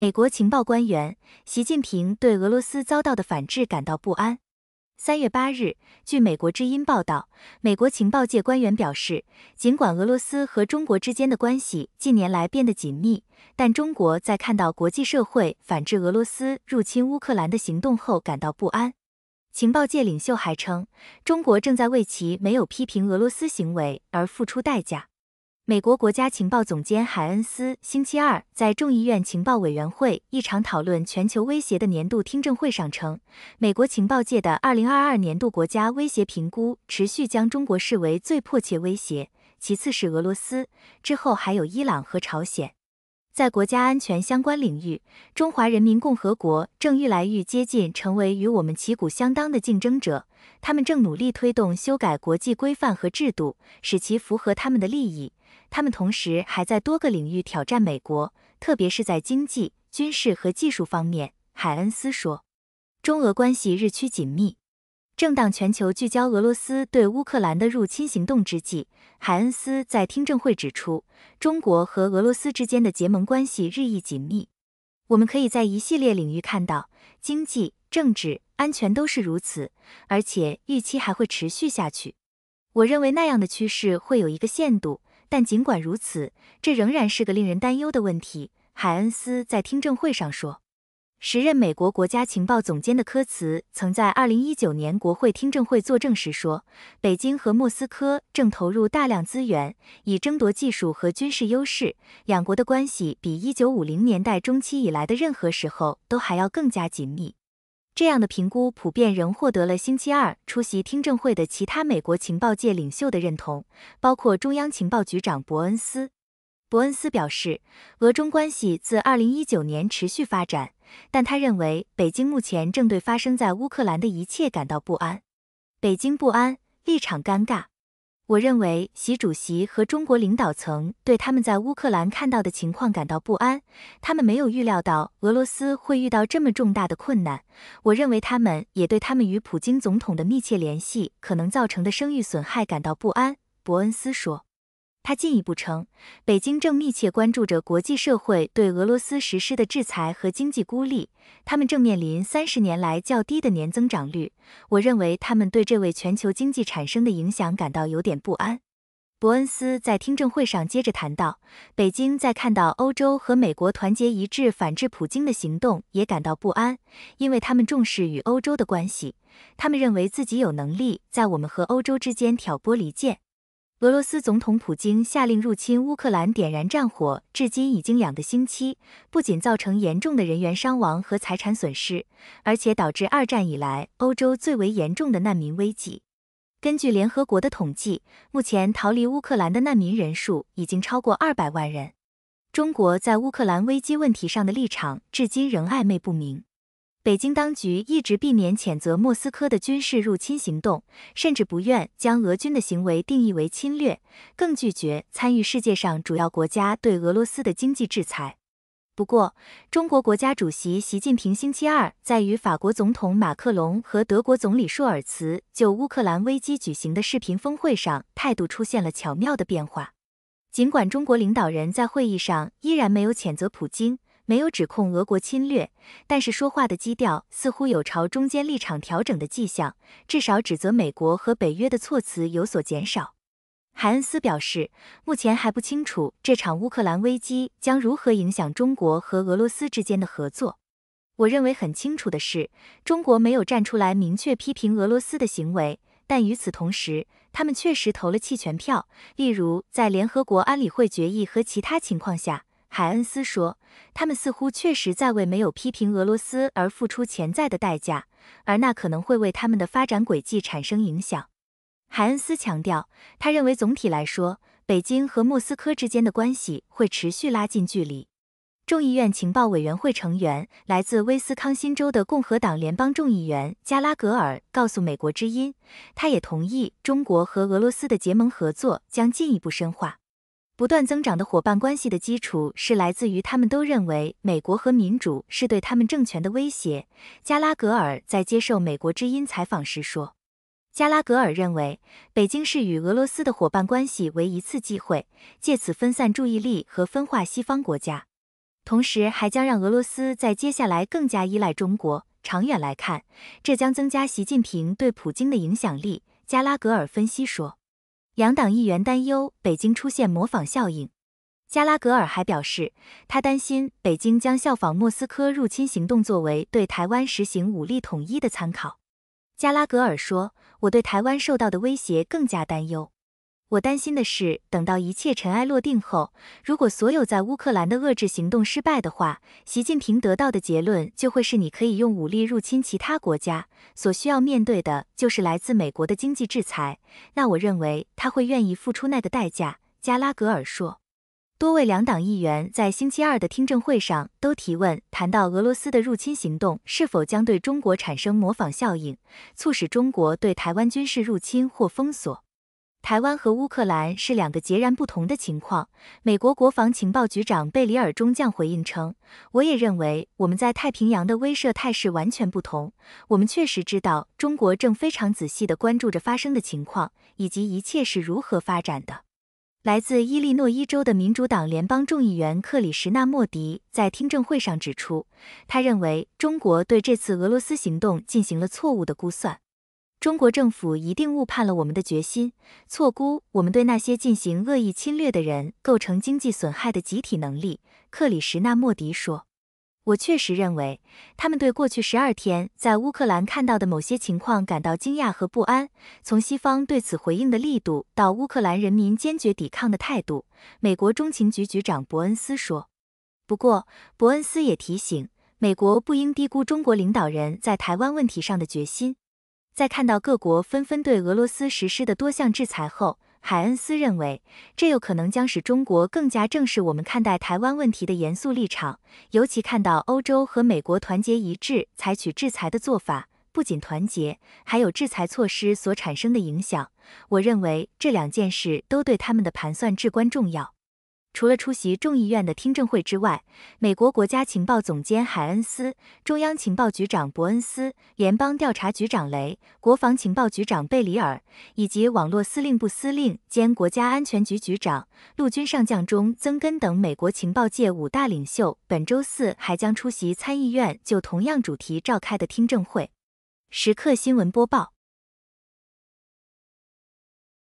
美国情报官员：习近平对俄罗斯遭到的反制感到不安。三月八日，据美国之音报道，美国情报界官员表示，尽管俄罗斯和中国之间的关系近年来变得紧密，但中国在看到国际社会反制俄罗斯入侵乌克兰的行动后感到不安。情报界领袖还称，中国正在为其没有批评俄罗斯行为而付出代价。美国国家情报总监海恩斯星期二在众议院情报委员会一场讨论全球威胁的年度听证会上称，美国情报界的2022年度国家威胁评估持续将中国视为最迫切威胁，其次是俄罗斯，之后还有伊朗和朝鲜。在国家安全相关领域，中华人民共和国正愈来愈接近成为与我们旗鼓相当的竞争者。他们正努力推动修改国际规范和制度，使其符合他们的利益。他们同时还在多个领域挑战美国，特别是在经济、军事和技术方面。海恩斯说：“中俄关系日趋紧密。”正当全球聚焦俄罗斯对乌克兰的入侵行动之际，海恩斯在听证会指出，中国和俄罗斯之间的结盟关系日益紧密。我们可以在一系列领域看到，经济、政治、安全都是如此，而且预期还会持续下去。我认为那样的趋势会有一个限度。但尽管如此，这仍然是个令人担忧的问题。海恩斯在听证会上说，时任美国国家情报总监的科茨曾在2019年国会听证会作证时说，北京和莫斯科正投入大量资源以争夺技术和军事优势，两国的关系比1950年代中期以来的任何时候都还要更加紧密。这样的评估普遍仍获得了星期二出席听证会的其他美国情报界领袖的认同，包括中央情报局长伯恩斯。伯恩斯表示，俄中关系自2019年持续发展，但他认为北京目前正对发生在乌克兰的一切感到不安。北京不安，立场尴尬。我认为，习主席和中国领导层对他们在乌克兰看到的情况感到不安。他们没有预料到俄罗斯会遇到这么重大的困难。我认为，他们也对他们与普京总统的密切联系可能造成的声誉损害感到不安。伯恩斯说。他进一步称，北京正密切关注着国际社会对俄罗斯实施的制裁和经济孤立，他们正面临三十年来较低的年增长率。我认为他们对这位全球经济产生的影响感到有点不安。伯恩斯在听证会上接着谈到，北京在看到欧洲和美国团结一致反制普京的行动也感到不安，因为他们重视与欧洲的关系，他们认为自己有能力在我们和欧洲之间挑拨离间。俄罗斯总统普京下令入侵乌克兰，点燃战火，至今已经两个星期。不仅造成严重的人员伤亡和财产损失，而且导致二战以来欧洲最为严重的难民危机。根据联合国的统计，目前逃离乌克兰的难民人数已经超过二百万人。中国在乌克兰危机问题上的立场，至今仍暧昧不明。北京当局一直避免谴责莫斯科的军事入侵行动，甚至不愿将俄军的行为定义为侵略，更拒绝参与世界上主要国家对俄罗斯的经济制裁。不过，中国国家主席习近平星期二在与法国总统马克龙和德国总理舒尔茨就乌克兰危机举行的视频峰会上，态度出现了巧妙的变化。尽管中国领导人在会议上依然没有谴责普京。没有指控俄国侵略，但是说话的基调似乎有朝中间立场调整的迹象。至少指责美国和北约的措辞有所减少。海恩斯表示，目前还不清楚这场乌克兰危机将如何影响中国和俄罗斯之间的合作。我认为很清楚的是，中国没有站出来明确批评俄罗斯的行为，但与此同时，他们确实投了弃权票，例如在联合国安理会决议和其他情况下。海恩斯说，他们似乎确实在为没有批评俄罗斯而付出潜在的代价，而那可能会为他们的发展轨迹产生影响。海恩斯强调，他认为总体来说，北京和莫斯科之间的关系会持续拉近距离。众议院情报委员会成员、来自威斯康辛州的共和党联邦众议员加拉格尔告诉美国之音，他也同意中国和俄罗斯的结盟合作将进一步深化。不断增长的伙伴关系的基础是来自于他们都认为美国和民主是对他们政权的威胁。加拉格尔在接受《美国之音》采访时说，加拉格尔认为，北京市与俄罗斯的伙伴关系为一次机会，借此分散注意力和分化西方国家，同时还将让俄罗斯在接下来更加依赖中国。长远来看，这将增加习近平对普京的影响力。加拉格尔分析说。两党议员担忧北京出现模仿效应。加拉格尔还表示，他担心北京将效仿莫斯科入侵行动作为对台湾实行武力统一的参考。加拉格尔说：“我对台湾受到的威胁更加担忧。”我担心的是，等到一切尘埃落定后，如果所有在乌克兰的遏制行动失败的话，习近平得到的结论就会是，你可以用武力入侵其他国家，所需要面对的就是来自美国的经济制裁。那我认为他会愿意付出那个代价。加拉格尔说，多位两党议员在星期二的听证会上都提问，谈到俄罗斯的入侵行动是否将对中国产生模仿效应，促使中国对台湾军事入侵或封锁。台湾和乌克兰是两个截然不同的情况。美国国防情报局长贝里尔中将回应称：“我也认为我们在太平洋的威慑态势完全不同。我们确实知道中国正非常仔细地关注着发生的情况，以及一切是如何发展的。”来自伊利诺伊州的民主党联邦众议员克里斯纳莫迪在听证会上指出，他认为中国对这次俄罗斯行动进行了错误的估算。中国政府一定误判了我们的决心，错估我们对那些进行恶意侵略的人构成经济损害的集体能力。”克里什纳·莫迪说，“我确实认为他们对过去十二天在乌克兰看到的某些情况感到惊讶和不安。从西方对此回应的力度到乌克兰人民坚决抵抗的态度，美国中情局局长伯恩斯说。不过，伯恩斯也提醒，美国不应低估中国领导人在台湾问题上的决心。”在看到各国纷纷对俄罗斯实施的多项制裁后，海恩斯认为，这有可能将使中国更加正视我们看待台湾问题的严肃立场。尤其看到欧洲和美国团结一致采取制裁的做法，不仅团结，还有制裁措施所产生的影响。我认为这两件事都对他们的盘算至关重要。除了出席众议院的听证会之外，美国国家情报总监海恩斯、中央情报局长伯恩斯、联邦调查局长雷、国防情报局长贝里尔以及网络司令部司令兼国家安全局局长陆军上将中曾根等美国情报界五大领袖，本周四还将出席参议院就同样主题召开的听证会。时刻新闻播报。